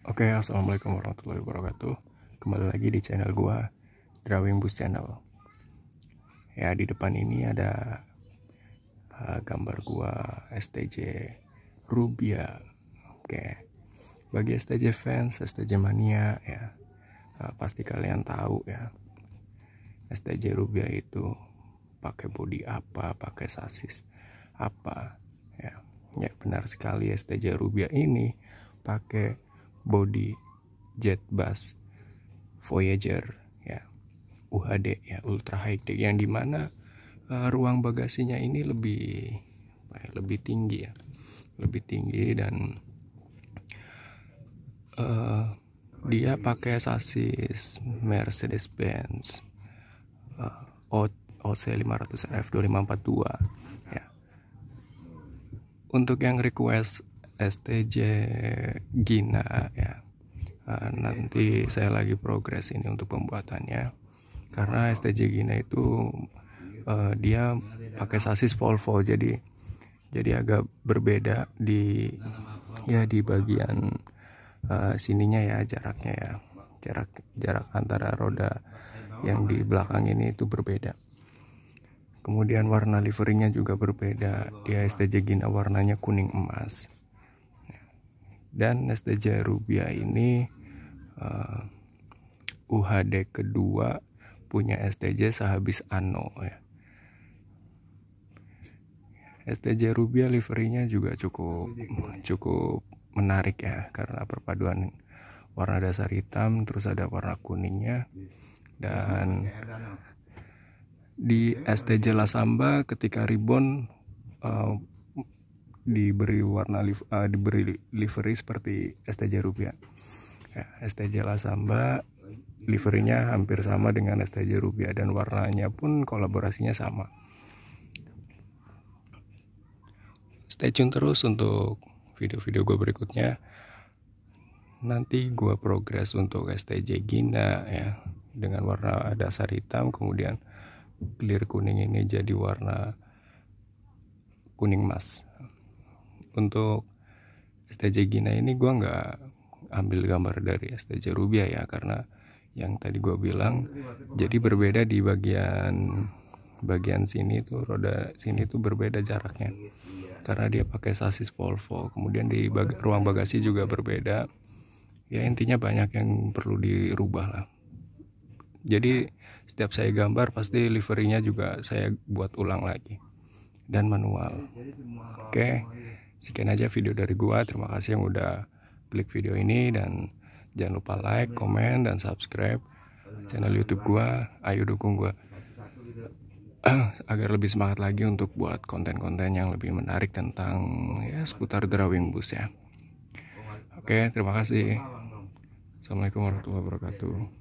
Oke, okay, assalamualaikum warahmatullahi wabarakatuh. Kembali lagi di channel gua, Drawing Bus Channel. Ya, di depan ini ada uh, gambar gua STJ Rubia. Oke. Okay. Bagi STJ fans, STJ mania ya. Uh, pasti kalian tahu ya. STJ Rubia itu pakai body apa, pakai sasis apa ya. Ya, benar sekali STJ Rubia ini pakai Body, Jet Bus Voyager, ya, UHD, ya, Ultra High Deck yang dimana uh, eh, ruang bagasinya ini lebih ya, lebih tinggi ya, lebih tinggi dan uh, dia pakai sasis Mercedes Benz uh, OC 500 RF 2542 ya. Untuk yang request STJ Gina ya nah, nanti saya lagi progres ini untuk pembuatannya karena STJ Gina itu uh, dia pakai sasis Volvo jadi jadi agak berbeda di ya di bagian uh, sininya ya jaraknya ya jarak jarak antara roda yang di belakang ini itu berbeda kemudian warna liverinya juga berbeda di STJ Gina warnanya kuning emas dan Nasdaq Rubia ini uh, eh, UHD kedua punya STJ sehabis Ano ya. STJ Rubia liverinya juga cukup cukup menarik ya karena perpaduan warna dasar hitam terus ada warna kuningnya dan di STJ Lasamba ketika ribon uh, diberi warna uh, diberi livery seperti STJ Rubia Ya, STJ Lasamba liverynya hampir sama dengan STJ Rubia dan warnanya pun kolaborasinya sama. Stay tune terus untuk video-video gue berikutnya. Nanti gue progres untuk STJ Gina ya dengan warna dasar hitam kemudian clear kuning ini jadi warna kuning emas untuk STJ Gina ini gue nggak ambil gambar dari STJ Rubia ya karena yang tadi gue bilang jadi berbeda di bagian bagian sini tuh roda sini tuh berbeda jaraknya karena dia pakai sasis Volvo kemudian di baga ruang bagasi juga berbeda ya intinya banyak yang perlu dirubah lah jadi setiap saya gambar pasti liverynya juga saya buat ulang lagi dan manual oke okay sekian aja video dari gua terima kasih yang udah klik video ini dan jangan lupa like comment, dan subscribe channel youtube gua ayo dukung gua agar lebih semangat lagi untuk buat konten-konten yang lebih menarik tentang ya seputar drawing bus ya oke terima kasih assalamualaikum warahmatullahi wabarakatuh